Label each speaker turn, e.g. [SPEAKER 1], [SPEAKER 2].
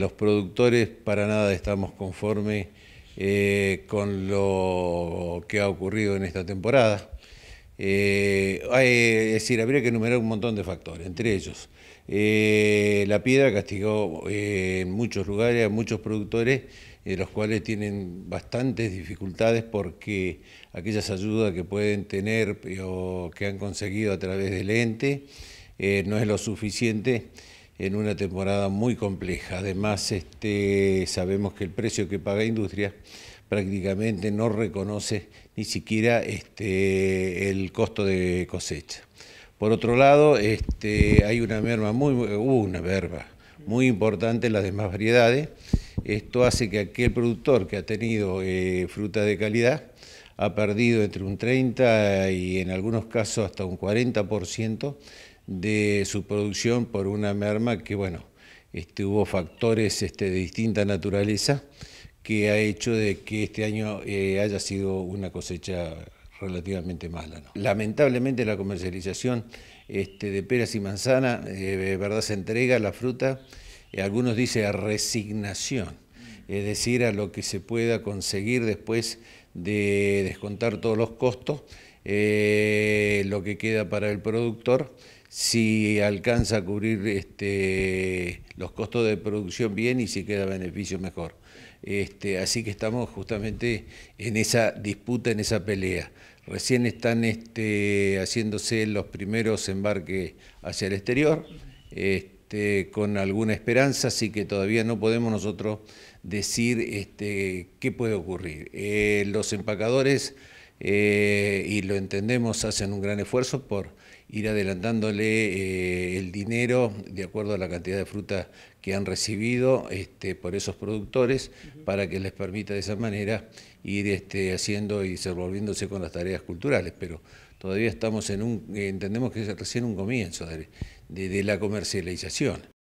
[SPEAKER 1] Los productores para nada estamos conformes eh, con lo que ha ocurrido en esta temporada. Eh, es decir, habría que enumerar un montón de factores, entre ellos. Eh, la piedra castigó en muchos lugares a muchos productores, los cuales tienen bastantes dificultades porque aquellas ayudas que pueden tener o que han conseguido a través del ente no es lo suficiente en una temporada muy compleja. Además, este, sabemos que el precio que paga Industria prácticamente no reconoce ni siquiera este, el costo de cosecha. Por otro lado, este, hay una merma muy, una merma muy importante en las demás variedades. Esto hace que aquel productor que ha tenido eh, fruta de calidad ha perdido entre un 30 y en algunos casos hasta un 40% de su producción por una merma que, bueno, este, hubo factores este, de distinta naturaleza que ha hecho de que este año eh, haya sido una cosecha relativamente mala. Lamentablemente la comercialización este, de peras y manzana, eh, verdad se entrega la fruta, eh, algunos dicen a resignación, es decir, a lo que se pueda conseguir después de descontar todos los costos eh, lo que queda para el productor, si alcanza a cubrir este, los costos de producción bien y si queda beneficio mejor. Este, así que estamos justamente en esa disputa, en esa pelea. Recién están este, haciéndose los primeros embarques hacia el exterior, con alguna esperanza, así que todavía no podemos nosotros decir qué puede ocurrir. Eh, los empacadores eh, y lo entendemos, hacen un gran esfuerzo por ir adelantándole eh, el dinero de acuerdo a la cantidad de fruta que han recibido este, por esos productores para que les permita de esa manera ir este, haciendo y desenvolviéndose con las tareas culturales. Pero todavía estamos en un, entendemos que es recién un comienzo de la comercialización.